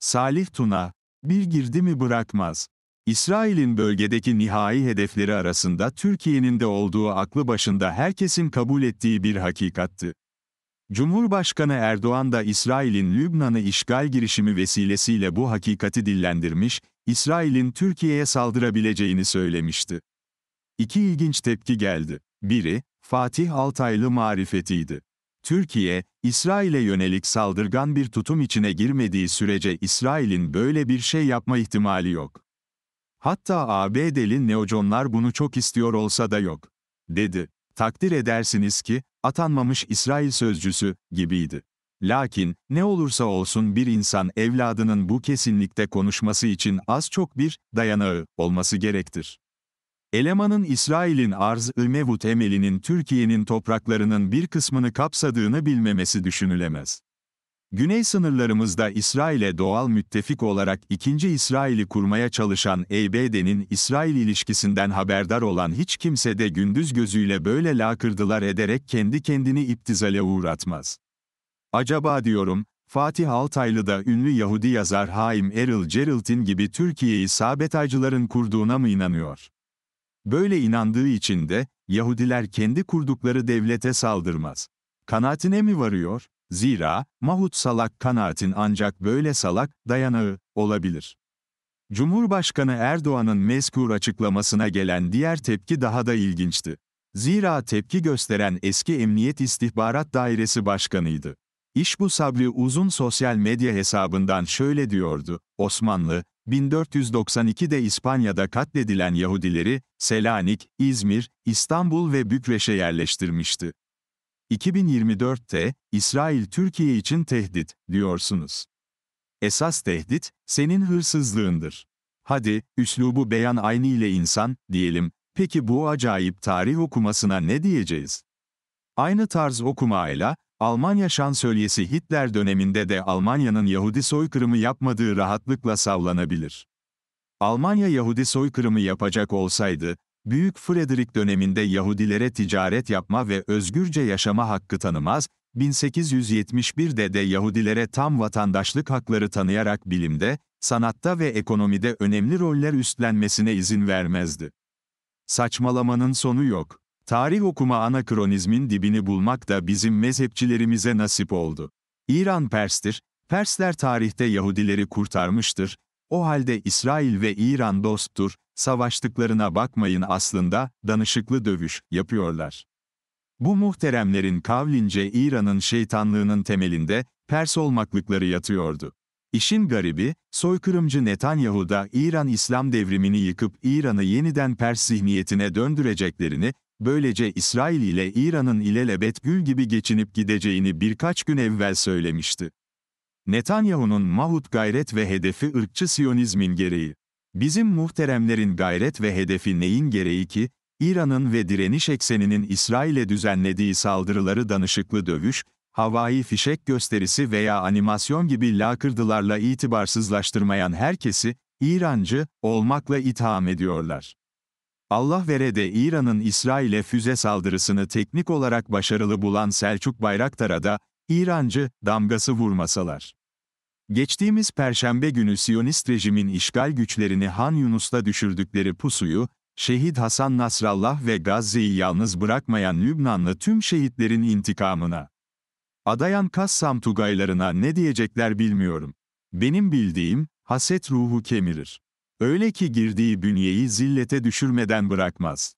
Salih Tuna, bir girdi mi bırakmaz. İsrail'in bölgedeki nihai hedefleri arasında Türkiye'nin de olduğu aklı başında herkesin kabul ettiği bir hakikattı. Cumhurbaşkanı Erdoğan da İsrail'in Lübnan'ı işgal girişimi vesilesiyle bu hakikati dillendirmiş, İsrail'in Türkiye'ye saldırabileceğini söylemişti. İki ilginç tepki geldi. Biri, Fatih Altaylı marifetiydi. Türkiye, İsrail'e yönelik saldırgan bir tutum içine girmediği sürece İsrail'in böyle bir şey yapma ihtimali yok. Hatta ABD'li neoconlar bunu çok istiyor olsa da yok, dedi. Takdir edersiniz ki, atanmamış İsrail sözcüsü, gibiydi. Lakin, ne olursa olsun bir insan evladının bu kesinlikte konuşması için az çok bir dayanağı olması gerektir. Elemanın İsrail'in arz-ı mevut emelinin Türkiye'nin topraklarının bir kısmını kapsadığını bilmemesi düşünülemez. Güney sınırlarımızda İsrail'e doğal müttefik olarak ikinci İsrail'i kurmaya çalışan EBD'nin İsrail ilişkisinden haberdar olan hiç kimse de gündüz gözüyle böyle lakırdılar ederek kendi kendini iptizale uğratmaz. Acaba diyorum, Fatih Altaylı da ünlü Yahudi yazar Haim Eril Gerald'in gibi Türkiye'yi sabetaycıların kurduğuna mı inanıyor? Böyle inandığı için de Yahudiler kendi kurdukları devlete saldırmaz. Kanaatine mi varıyor? Zira Mahut salak kanaatin ancak böyle salak dayanağı olabilir. Cumhurbaşkanı Erdoğan'ın mezkur açıklamasına gelen diğer tepki daha da ilginçti. Zira tepki gösteren eski Emniyet İstihbarat Dairesi Başkanıydı. İşbu Sabri Uzun sosyal medya hesabından şöyle diyordu, Osmanlı, 1492'de İspanya'da katledilen Yahudileri, Selanik, İzmir, İstanbul ve Bükreş'e yerleştirmişti. 2024'te, İsrail Türkiye için tehdit, diyorsunuz. Esas tehdit, senin hırsızlığındır. Hadi, üslubu beyan aynı ile insan, diyelim, peki bu acayip tarih okumasına ne diyeceğiz? Aynı tarz okumayla, Almanya şansölyesi Hitler döneminde de Almanya'nın Yahudi soykırımı yapmadığı rahatlıkla savlanabilir. Almanya Yahudi soykırımı yapacak olsaydı, Büyük Frederick döneminde Yahudilere ticaret yapma ve özgürce yaşama hakkı tanımaz, 1871'de de Yahudilere tam vatandaşlık hakları tanıyarak bilimde, sanatta ve ekonomide önemli roller üstlenmesine izin vermezdi. Saçmalamanın sonu yok. Tarih okuma anakronizmin dibini bulmak da bizim mezhepçilerimize nasip oldu. İran Pers'tir, Persler tarihte Yahudileri kurtarmıştır, o halde İsrail ve İran dosttur, savaştıklarına bakmayın aslında, danışıklı dövüş yapıyorlar. Bu muhteremlerin kavlince İran'ın şeytanlığının temelinde, Pers olmaklıkları yatıyordu. İşin garibi, soykırımcı Netanyahu da İran İslam devrimini yıkıp İran'ı yeniden Pers zihniyetine döndüreceklerini, Böylece İsrail ile İran'ın ilelebet gül gibi geçinip gideceğini birkaç gün evvel söylemişti. Netanyahu'nun mahut gayret ve hedefi ırkçı siyonizmin gereği. Bizim muhteremlerin gayret ve hedefi neyin gereği ki, İran'ın ve direniş ekseninin İsrail'e düzenlediği saldırıları danışıklı dövüş, havai fişek gösterisi veya animasyon gibi lakırdılarla itibarsızlaştırmayan herkesi, İrancı, olmakla itham ediyorlar. Allah verede İran'ın İsrail'e füze saldırısını teknik olarak başarılı bulan Selçuk Bayraktar'a da, İrancı, damgası vurmasalar. Geçtiğimiz Perşembe günü Siyonist rejimin işgal güçlerini Han Yunus'ta düşürdükleri pusuyu, Şehit Hasan Nasrallah ve Gazze'yi yalnız bırakmayan Lübnanlı tüm şehitlerin intikamına. Adayan Kassam Tugaylarına ne diyecekler bilmiyorum. Benim bildiğim, haset ruhu kemirir. Öyle ki girdiği bünyeyi zillete düşürmeden bırakmaz.